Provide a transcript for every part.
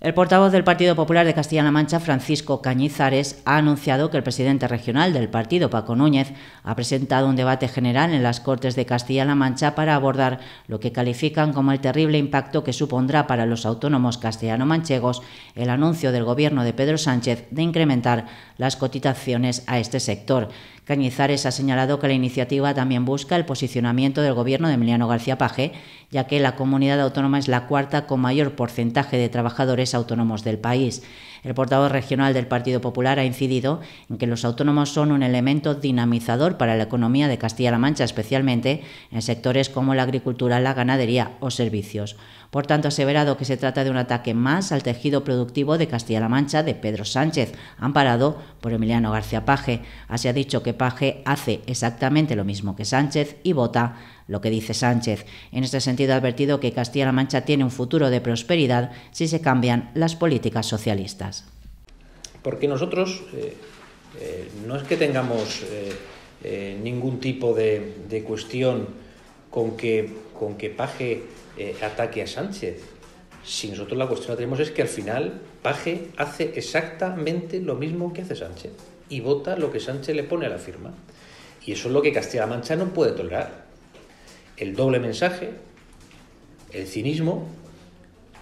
El portavoz del Partido Popular de Castilla-La Mancha, Francisco Cañizares, ha anunciado que el presidente regional del partido, Paco Núñez, ha presentado un debate general en las Cortes de Castilla-La Mancha para abordar lo que califican como el terrible impacto que supondrá para los autónomos castellano-manchegos el anuncio del gobierno de Pedro Sánchez de incrementar las cotizaciones a este sector. Cañizares ha señalado que la iniciativa también busca el posicionamiento del gobierno de Emiliano García Paje, ya que la comunidad autónoma es la cuarta con mayor porcentaje de trabajadores autónomos del país. El portavoz regional del Partido Popular ha incidido en que los autónomos son un elemento dinamizador para la economía de Castilla-La Mancha, especialmente en sectores como la agricultura, la ganadería o servicios. Por tanto, ha aseverado que se trata de un ataque más al tejido productivo de Castilla-La Mancha de Pedro Sánchez, amparado por Emiliano García Paje. Así ha dicho que Paje hace exactamente lo mismo que Sánchez y vota lo que dice Sánchez. En este sentido ha advertido que Castilla-La Mancha tiene un futuro de prosperidad si se cambian las políticas socialistas. Porque nosotros eh, eh, no es que tengamos eh, ningún tipo de, cuestión con que, con que Paje ataque a Sánchez. Si nosotros la cuestión la tenemos es que al final Paje hace exactamente lo mismo que hace Sánchez y vota lo que Sánchez le pone a la firma. Y eso es lo que Castilla-La Mancha no puede tolerar. El doble mensaje, el cinismo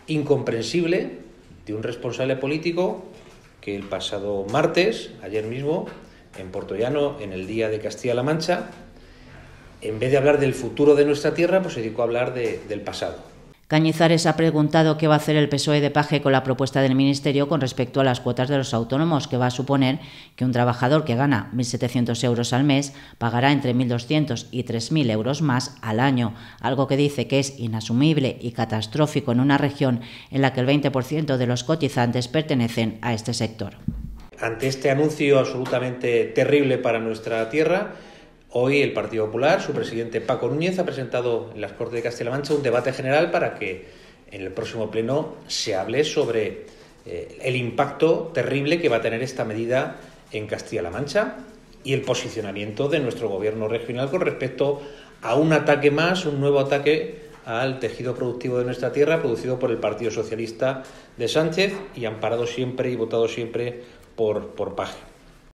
incomprensible de un responsable político que el pasado martes, ayer mismo, en Portollano, en el Día de Castilla-La Mancha, en vez de hablar del futuro de nuestra tierra, pues se dedicó a hablar del pasado. Cañizares ha preguntado qué va a hacer el PSOE de Paje con la propuesta del Ministerio con respecto a las cuotas de los autónomos, que va a suponer que un trabajador que gana 1.700 euros al mes pagará entre 1.200 y 3.000 euros más al año, algo que dice que es inasumible y catastrófico en una región en la que el 20% de los cotizantes pertenecen a este sector. Ante este anuncio absolutamente terrible para nuestra tierra, Hoy el Partido Popular, su presidente Paco Núñez, ha presentado en las Cortes de Castilla-La Mancha un debate general para que en el próximo pleno se hable sobre eh, el impacto terrible que va a tener esta medida en Castilla-La Mancha y el posicionamiento de nuestro gobierno regional con respecto a un ataque más, un nuevo ataque al tejido productivo de nuestra tierra producido por el Partido Socialista de Sánchez y amparado siempre y votado siempre por, por Paje.